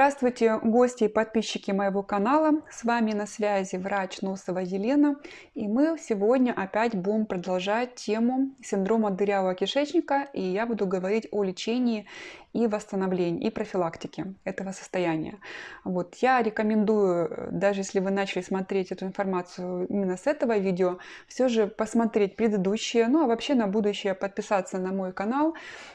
Здравствуйте, гости и подписчики моего канала. С вами на связи врач Носова Елена. И мы сегодня опять будем продолжать тему синдрома дырявого кишечника. И я буду говорить о лечении и восстановлении, и профилактике этого состояния. Вот, я рекомендую, даже если вы начали смотреть эту информацию именно с этого видео, все же посмотреть предыдущие, ну а вообще на будущее подписаться на мой канал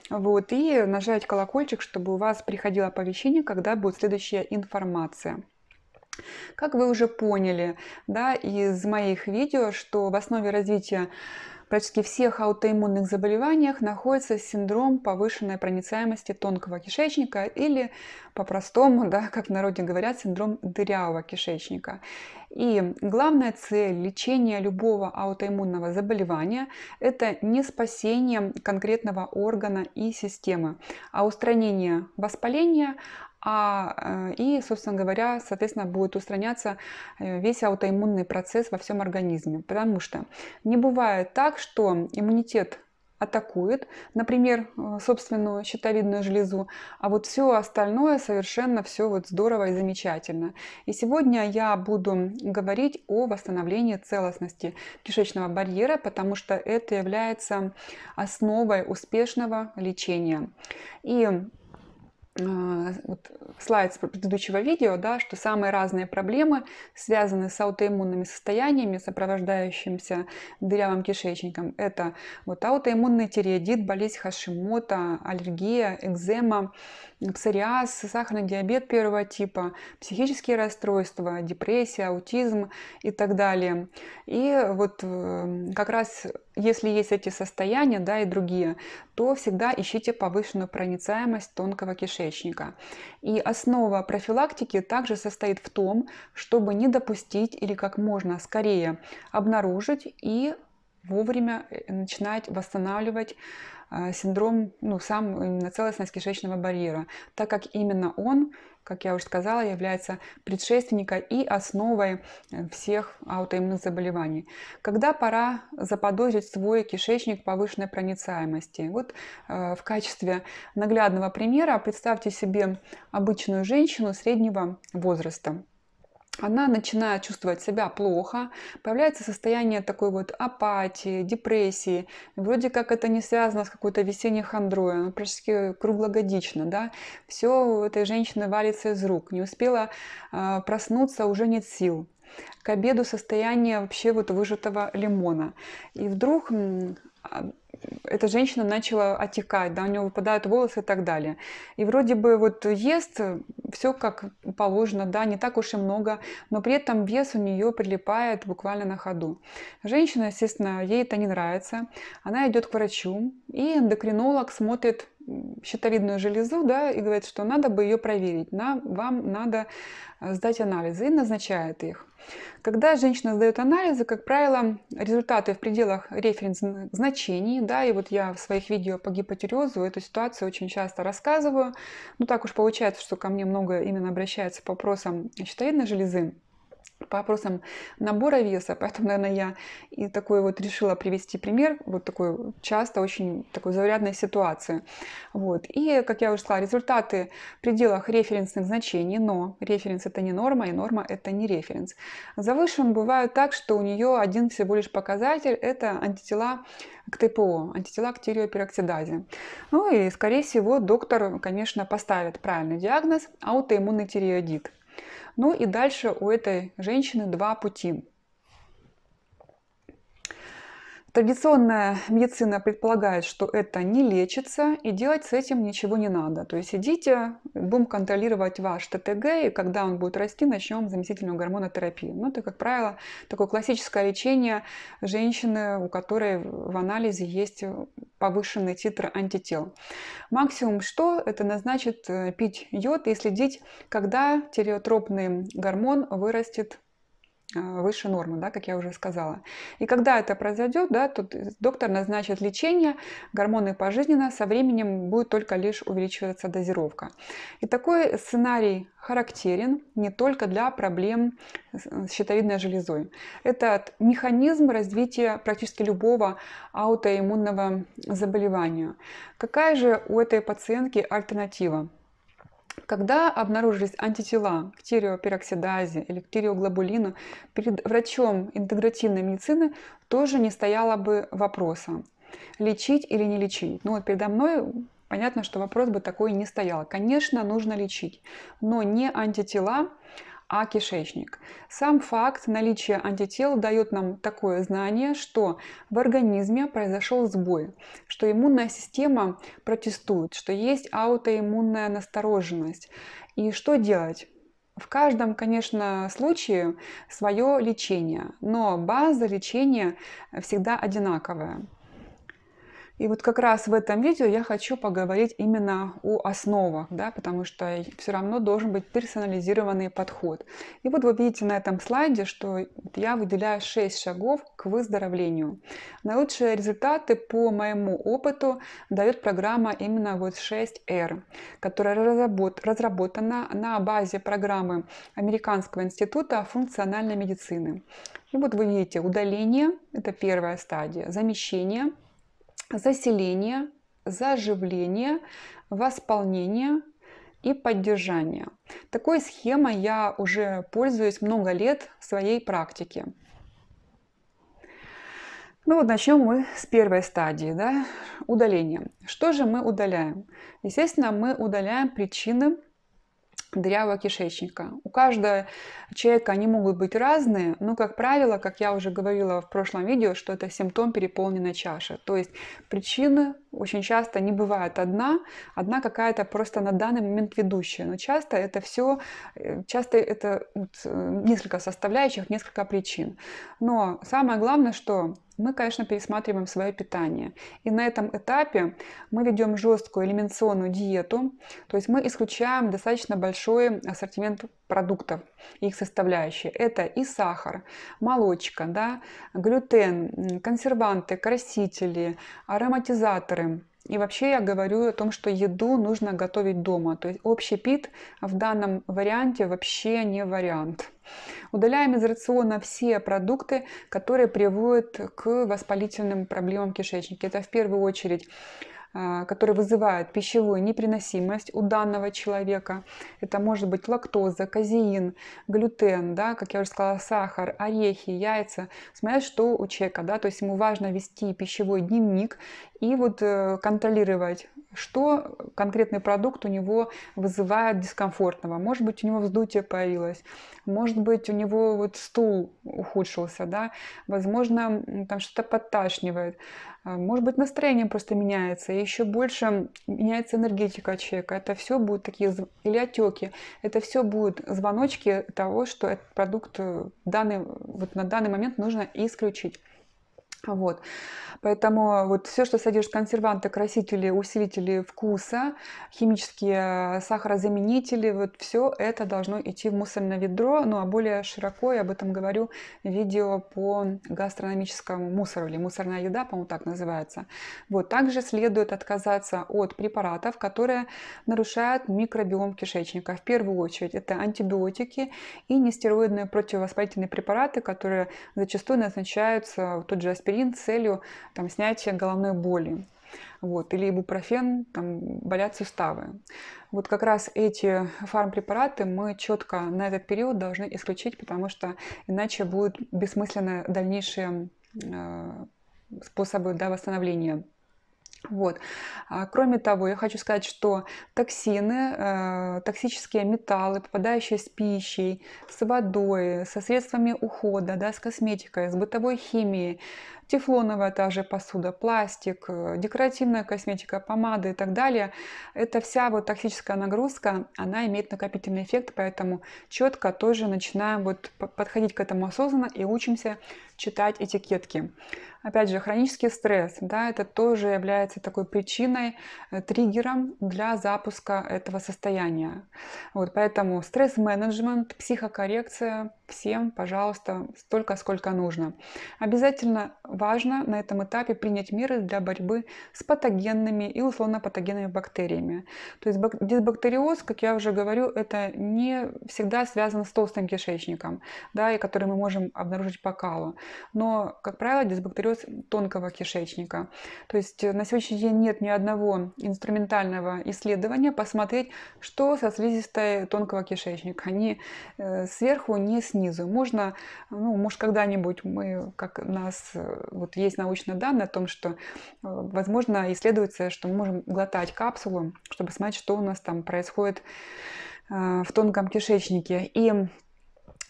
вот, и нажать колокольчик, чтобы у вас приходило оповещение, когда будет следующая информация. Как вы уже поняли да, из моих видео, что в основе развития практически всех аутоиммунных заболеваниях находится синдром повышенной проницаемости тонкого кишечника или по-простому, да, как в народе говорят, синдром дырявого кишечника. И главная цель лечения любого аутоиммунного заболевания – это не спасение конкретного органа и системы, а устранение воспаления, а, э, и, собственно говоря, соответственно, будет устраняться э, весь аутоиммунный процесс во всем организме. Потому что не бывает так, что иммунитет атакует, например, э, собственную щитовидную железу, а вот все остальное совершенно все вот здорово и замечательно. И сегодня я буду говорить о восстановлении целостности кишечного барьера, потому что это является основой успешного лечения. И Э, вот слайд с предыдущего видео, да, что самые разные проблемы связаны с аутоиммунными состояниями, сопровождающимися дырявым кишечником. Это вот аутоиммунный тиреодит, болезнь Хашимота, аллергия, экзема, псориаз, сахарный диабет первого типа, психические расстройства, депрессия, аутизм и так далее. И вот э, как раз если есть эти состояния, да, и другие, то всегда ищите повышенную проницаемость тонкого кишечника кишечника. И основа профилактики также состоит в том, чтобы не допустить или как можно скорее обнаружить и вовремя э, начинать восстанавливать э, синдром, ну, сам именно целостность кишечного барьера, так как именно он как я уже сказала, является предшественником и основой э, всех аутоиммунных заболеваний. Когда пора заподозрить свой кишечник повышенной проницаемости? Вот э, в качестве наглядного примера представьте себе обычную женщину среднего возраста она начинает чувствовать себя плохо, появляется состояние такой вот апатии, депрессии. Вроде как это не связано с какой-то весенней хандрой, оно практически круглогодично, да. Все у этой женщины валится из рук, не успела э, проснуться, уже нет сил. К обеду состояние вообще вот выжатого лимона. И вдруг а, эта женщина начала отекать, да, у нее выпадают волосы и так далее. И вроде бы вот ест все как положено, да, не так уж и много, но при этом вес у нее прилипает буквально на ходу. Женщина, естественно, ей это не нравится. Она идет к врачу, и эндокринолог смотрит щитовидную железу, да, и говорит, что надо бы ее проверить, на, вам надо э, сдать анализы, и назначает их. Когда женщина сдает анализы, как правило, результаты в пределах референсных значений, да, и вот я в своих видео по гипотирезу эту ситуацию очень часто рассказываю, ну так уж получается, что ко мне много именно обращается по вопросам щитовидной железы, по вопросам набора веса, поэтому, наверное, я и такой вот решила привести пример, вот такой часто очень такой заурядной ситуации. Вот. И, как я уже сказала, результаты в пределах референсных значений, но референс это не норма, и норма это не референс. Завышен бывает так, что у нее один всего лишь показатель, это антитела к ТПО, антитела к тиреопероксидазе. Ну и, скорее всего, доктор, конечно, поставит правильный диагноз аутоиммунный тиреоидит. Ну и дальше у этой женщины два пути. Традиционная медицина предполагает, что это не лечится, и делать с этим ничего не надо. То есть сидите, будем контролировать ваш ТТГ, и когда он будет расти, начнем заместительную гормонотерапию. Но ну, это, как правило, такое классическое лечение женщины, у которой в анализе есть повышенный титр антител. Максимум что? Это назначит э, пить йод и следить, когда тиреотропный гормон вырастет а, выше нормы, да, как я уже сказала. И когда это произойдет, да, то доктор назначит лечение, гормоны пожизненно, со временем будет только лишь увеличиваться дозировка. И такой сценарий характерен не только для проблем с щитовидной железой. Это механизм развития практически любого аутоиммунного заболевания. Какая же у этой пациентки альтернатива? Когда обнаружились антитела к тиреопероксидазе или к тиреоглобулину, перед врачом интегративной медицины тоже не стояло бы вопроса, лечить или не лечить. Ну вот передо мной понятно, что вопрос бы такой не стоял. Конечно, нужно лечить, но не антитела, а кишечник. Сам факт наличия антител дает нам такое знание, что в организме произошел сбой, что иммунная система протестует, что есть аутоиммунная настороженность. И что делать? В каждом, конечно, случае свое лечение, но база лечения всегда одинаковая. И вот как раз в этом видео я хочу поговорить именно о основах, да, потому что все равно должен быть персонализированный подход. И вот вы видите на этом слайде, что я выделяю 6 шагов к выздоровлению. Наилучшие результаты по моему опыту дает программа именно вот 6R, которая разработана на базе программы Американского института функциональной медицины. И вот вы видите удаление, это первая стадия, замещение – заселение, заживление, восполнение и поддержание. Такой схемой я уже пользуюсь много лет своей практики. Ну вот начнем мы с первой стадии, да, удаления. Что же мы удаляем? Естественно, мы удаляем причины, дырявого кишечника. У каждого человека они могут быть разные, но, как правило, как я уже говорила в прошлом видео, что это симптом переполненной чаши. То есть причины очень часто не бывает одна, одна какая-то просто на данный момент ведущая. Но часто это все, э, часто это вот э, несколько составляющих, несколько причин. Но самое главное, что мы, конечно, пересматриваем свое питание. И на этом этапе мы ведем жесткую элиминационную диету, то есть мы исключаем достаточно большой ассортимент продуктов, их составляющие. Это и сахар, молочка, да, глютен, консерванты, красители, ароматизаторы – и вообще я говорю о том, что еду нужно готовить дома. То есть общий пит в данном варианте вообще не вариант. Удаляем из рациона все продукты, которые приводят к воспалительным проблемам кишечника. Это в первую очередь а, которые вызывают пищевую неприносимость у данного человека. Это может быть лактоза, казеин, глютен, да, как я уже сказала, сахар, орехи, яйца. Смотря что у человека, да, то есть ему важно вести пищевой дневник и вот э, контролировать, что конкретный продукт у него вызывает дискомфортного. Может быть, у него вздутие появилось, может быть, у него вот стул ухудшился, да, возможно, там что-то подташнивает. А, может быть, настроение просто меняется, и еще больше меняется энергетика человека. Это все будут такие, или отеки, это все будут звоночки того, что этот продукт э, данный, вот на данный момент нужно исключить. Вот. Поэтому вот все, что содержит консерванты, красители, усилители вкуса, химические э, сахарозаменители, вот все это должно идти в мусорное ведро. Ну а более широко я об этом говорю в видео по гастрономическому мусору или мусорная еда, по-моему, так называется. Вот. Также следует отказаться от препаратов, которые нарушают микробиом кишечника. В первую очередь это антибиотики и нестероидные противовоспалительные препараты, которые зачастую назначаются тот же аспирин аспирин с целью там, снятия головной боли. Вот, или ибупрофен, там, болят суставы. Вот как раз эти фармпрепараты мы четко на этот период должны исключить, потому что иначе будут бессмысленны дальнейшие э, способы да, восстановления вот. А кроме того, я хочу сказать, что токсины, э, токсические металлы, попадающие с пищей, с водой, со средствами ухода, да, с косметикой, с бытовой химией, тефлоновая та же посуда, пластик, э, декоративная косметика, помады и так далее. Это вся вот токсическая нагрузка, она имеет накопительный эффект, поэтому четко тоже начинаем вот подходить к этому осознанно и учимся читать этикетки. Опять же, хронический стресс, да, это тоже является такой причиной, э, триггером для запуска этого состояния. Вот, поэтому стресс-менеджмент, психокоррекция всем, пожалуйста, столько, сколько нужно. Обязательно важно на этом этапе принять меры для борьбы с патогенными и условно-патогенными бактериями. То есть дисбактериоз, как я уже говорю, это не всегда связано с толстым кишечником, да, и который мы можем обнаружить по калу. Но, как правило, дисбактериоз тонкого кишечника. То есть на сегодняшний день нет ни одного инструментального исследования посмотреть, что со слизистой тонкого кишечника. они э, сверху, не снизу. Можно, ну, может, когда-нибудь мы, как нас э, вот есть научные данные о том, что, э, возможно, исследуется, что мы можем глотать капсулу, чтобы смотреть, что у нас там происходит э, в тонком кишечнике. И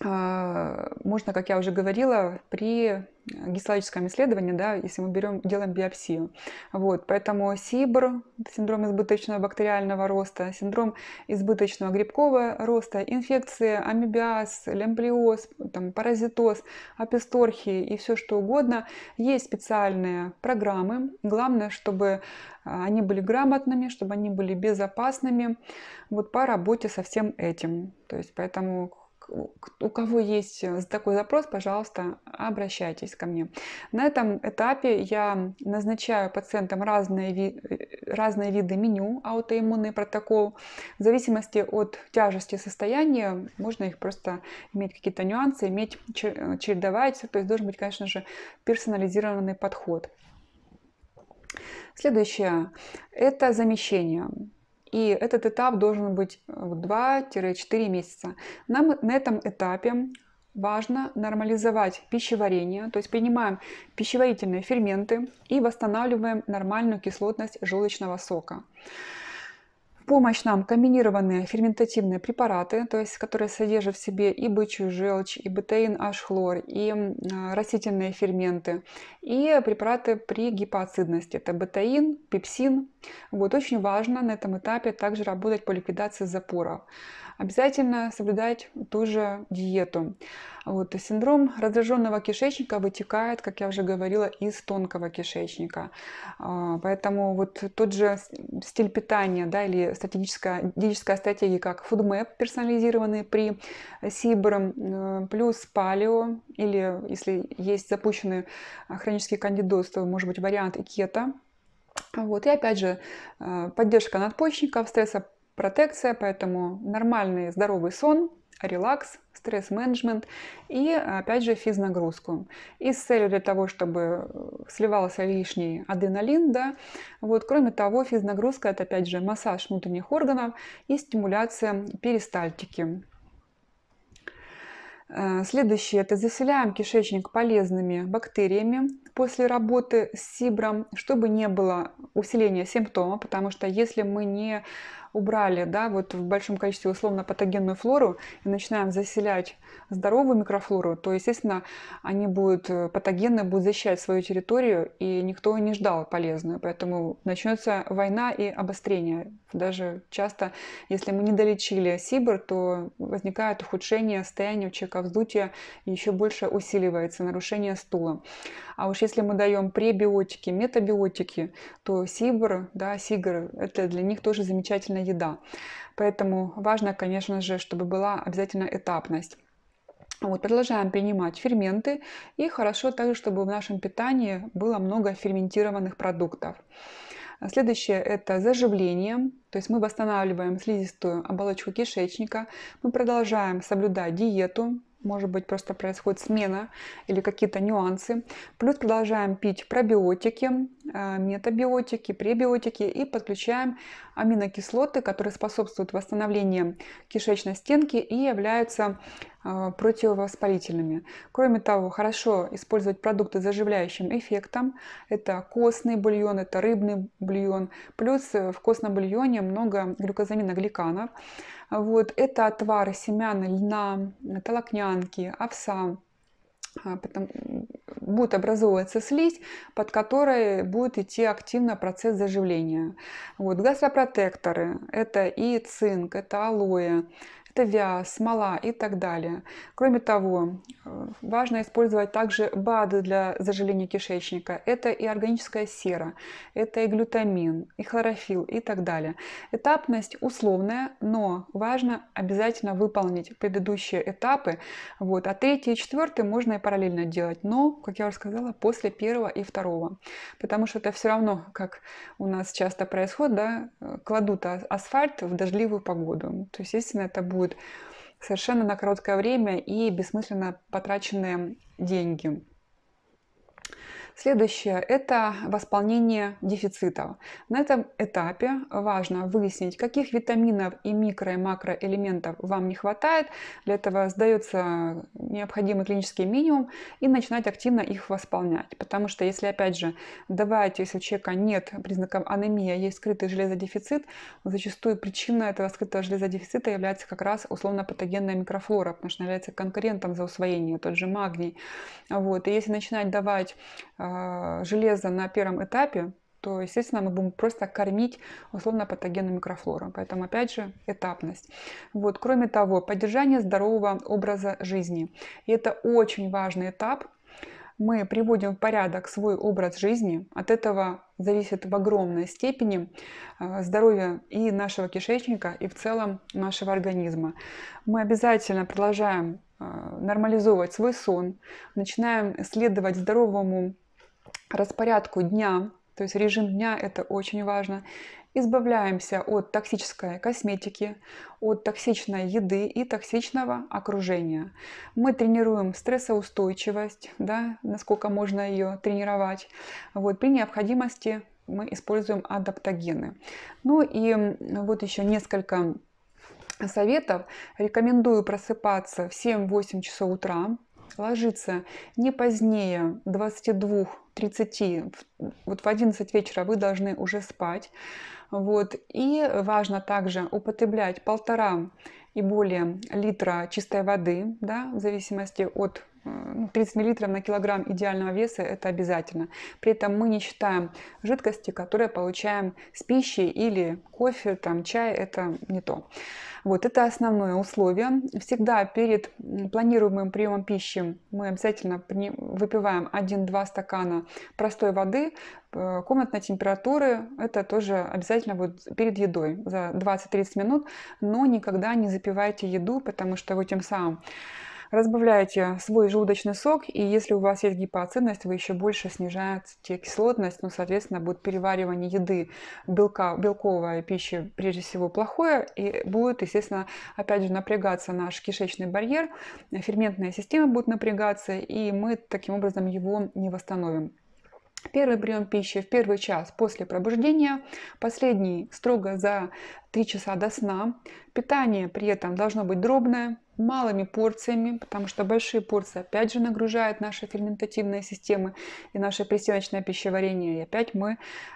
а, можно, как я уже говорила, при гистологическом исследовании, да, если мы берем, делаем биопсию. Вот, поэтому СИБР, синдром избыточного бактериального роста, синдром избыточного грибкового роста, инфекции, амебиаз, лемблиоз, там, паразитоз, аписторхии и все что угодно. Есть специальные программы. Главное, чтобы а, они были грамотными, чтобы они были безопасными вот по работе со всем этим. То есть поэтому у кого есть э, такой запрос, пожалуйста, обращайтесь ко мне. На этом этапе я назначаю пациентам разные, ви... Э, разные виды меню, аутоиммунный протокол. В зависимости от тяжести состояния можно их просто иметь какие-то нюансы, иметь э, чередовать. То есть должен быть, конечно же, персонализированный подход. Следующее – это замещение. И этот этап должен быть 2-4 э, месяца. Нам на этом этапе важно нормализовать пищеварение, то есть принимаем пищеварительные ферменты и восстанавливаем нормальную кислотность желчного сока помощь нам комбинированные ферментативные препараты, то есть которые содержат в себе и бычью желчь, и бетаин H-хлор, и а, растительные ферменты, и препараты при гипоацидности. Это бетаин, пепсин. Вот, очень важно на этом этапе также работать по ликвидации запоров обязательно соблюдать ту же диету. Вот. Синдром раздраженного кишечника вытекает, как я уже говорила, из тонкого кишечника. А, поэтому вот тот же стиль питания да, или стратегическая, диетическая стратегия, как FoodMap, персонализированные при СИБР, э, плюс палео, или если есть запущенный э, хронический кандидоз, то может быть вариант и кето, вот. И опять же, э, поддержка надпочечников, стресса протекция, поэтому нормальный здоровый сон, релакс, стресс-менеджмент и, опять же, физнагрузку. И с целью для того, чтобы э, сливался лишний адреналин, да. Вот, кроме того, физнагрузка – это, опять же, массаж внутренних органов и стимуляция перистальтики. Э, следующее – это заселяем кишечник полезными бактериями после работы с сибром, чтобы не было усиления симптома, потому что если мы не убрали, да, вот в большом количестве условно патогенную флору и начинаем заселять здоровую микрофлору, то, естественно, они будут, э, патогены будут защищать свою территорию, и никто не ждал полезную, поэтому начнется война и обострение. Даже часто, если мы не долечили сибр, то возникает ухудшение состояния у человека вздутие еще больше усиливается нарушение стула. А уж если мы даем пребиотики, метабиотики, то сибр, да, сигр, это для них тоже замечательно еда. Поэтому важно, конечно же, чтобы была обязательно этапность. Вот, продолжаем принимать ферменты. И хорошо также, чтобы в нашем питании было много ферментированных продуктов. Следующее – это заживление. То есть мы восстанавливаем слизистую оболочку кишечника. Мы продолжаем соблюдать диету. Может быть, просто происходит смена или какие-то нюансы. Плюс продолжаем пить пробиотики. А, метабиотики, пребиотики и подключаем аминокислоты, которые способствуют восстановлению кишечной стенки и являются а, противовоспалительными. Кроме того, хорошо использовать продукты с заживляющим эффектом. Это костный бульон, это рыбный бульон. Плюс э, в костном бульоне много глюкозаминогликанов. Вот, это отвары семян льна, толокнянки, овса, а, потом будет образовываться слизь, под которой будет идти активно процесс заживления. Вот, гастропротекторы, это и цинк, это алоэ, тывя, смола и так далее. Кроме того, э, важно использовать также БАДы для заживления кишечника. Это и органическая сера, это и глютамин, и хлорофилл и так далее. Этапность условная, но важно обязательно выполнить предыдущие этапы. Вот. А третий и четвертый можно и параллельно делать, но, как я уже сказала, после первого и второго. Потому что это все равно, как у нас часто происходит, да, э, кладут а-, асфальт в дождливую погоду. То есть, естественно, это будет будет совершенно на короткое время и бессмысленно потраченные деньги. Следующее – это восполнение дефицитов. На этом этапе важно выяснить, каких витаминов и микро- и макроэлементов вам не хватает. Для этого сдается необходимый клинический минимум и начинать активно их восполнять. Потому что если, опять же, давайте, если у человека нет признаков анемии, а есть скрытый железодефицит, зачастую причина этого скрытого железодефицита является как раз условно-патогенная микрофлора, потому что она является конкурентом за усвоение, тот же магний. Вот. И если начинать давать э, а, железа на первом этапе, то, естественно, мы будем просто кормить условно патогенную микрофлору. Поэтому, опять же, этапность. Вот. Кроме того, поддержание здорового образа жизни. И это очень важный этап. Мы приводим в порядок свой образ жизни. От этого зависит в огромной степени а, здоровье и нашего кишечника, и в целом нашего организма. Мы обязательно продолжаем а, нормализовывать свой сон, начинаем следовать здоровому распорядку дня, то есть режим дня это очень важно. Избавляемся от токсической косметики, от токсичной еды и токсичного окружения. Мы тренируем стрессоустойчивость, да, насколько можно ее тренировать. Вот, при необходимости мы используем адаптогены. Ну и вот еще несколько советов. Рекомендую просыпаться в 7-8 часов утра, ложиться не позднее 22 30, вот в 11 вечера вы должны уже спать. Вот. И важно также употреблять полтора и более литра чистой воды, да, в зависимости от 30 мл на килограмм идеального веса – это обязательно. При этом мы не считаем жидкости, которые получаем с пищей или кофе, там, чай – это не то. Вот это основное условие. Всегда перед планируемым приемом пищи мы обязательно выпиваем 1-2 стакана простой воды э, комнатной температуры. Это тоже обязательно вот перед едой за 20-30 минут, но никогда не запивайте еду, потому что вы тем самым Разбавляете свой желудочный сок, и если у вас есть гипоацидность, вы еще больше снижаете кислотность, ну, соответственно, будет переваривание еды, белка, белковая пища прежде всего плохое, и будет, естественно, опять же напрягаться наш кишечный барьер, ферментная система будет напрягаться, и мы таким образом его не восстановим. Первый прием пищи в первый час после пробуждения, последний строго за 3 часа до сна. Питание при этом должно быть дробное, малыми порциями, потому что большие порции опять же нагружают наши ферментативные системы и наше пристеночное пищеварение, и опять мы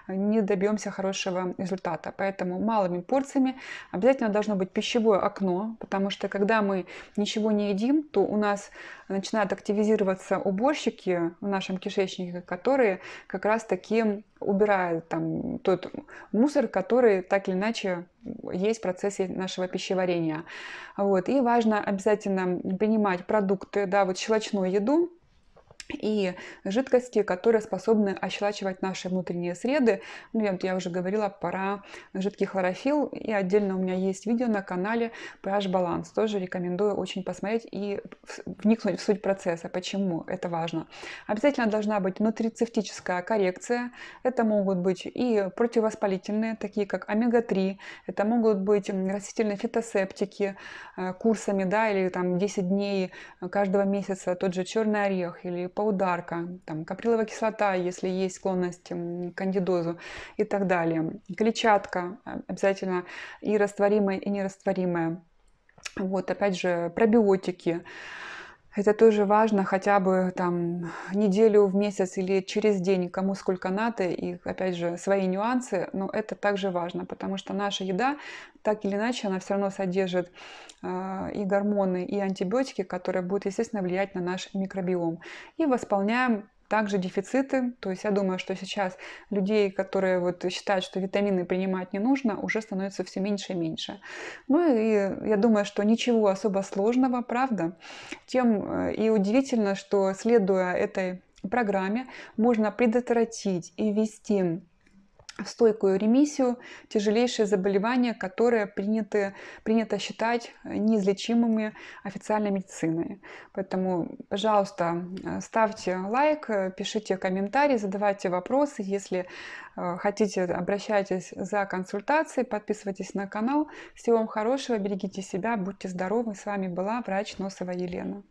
э, не добьемся хорошего результата. Поэтому малыми порциями обязательно должно быть пищевое окно, потому что когда мы ничего не едим, то у нас начинают активизироваться уборщики в нашем кишечнике, которые как раз таки убирая там тот мусор, который так или иначе есть в процессе нашего пищеварения. Вот. И важно обязательно принимать продукты, да, вот щелочную еду, и жидкости, которые способны ощелачивать наши внутренние среды. Ну, я, я уже говорила про жидкий хлорофилл, и отдельно у меня есть видео на канале PH баланс. Тоже рекомендую очень посмотреть и вникнуть в суть процесса, почему это важно. Обязательно должна быть нутрицептическая коррекция. Это могут быть и противовоспалительные, такие как омега-3, это могут быть растительные фитосептики э, курсами, да, или там 10 дней каждого месяца, тот же черный орех или паударка, там, каприловая кислота, если есть склонность к кандидозу и так далее. Клетчатка а, обязательно и растворимая, и нерастворимая. Вот, опять же, пробиотики. Это тоже важно хотя бы там неделю в месяц или через день, кому сколько надо, и опять же свои нюансы, но это также важно, потому что наша еда так или иначе она все равно содержит э, и гормоны, и антибиотики, которые будут, естественно, влиять на наш микробиом. И восполняем также дефициты, то есть я думаю, что сейчас людей, которые вот считают, что витамины принимать не нужно, уже становится все меньше и меньше. Ну и я думаю, что ничего особо сложного, правда. Тем э, и удивительно, что следуя этой программе, можно предотвратить и ввести стойкую ремиссию, тяжелейшие заболевания, которые приняты, принято считать э, неизлечимыми официальной медициной. Поэтому, пожалуйста, э, ставьте лайк, э, пишите комментарии, задавайте вопросы. Если хотите, обращайтесь за консультацией, подписывайтесь на канал. Всего вам хорошего, берегите себя, будьте здоровы. С вами была врач Носова Елена.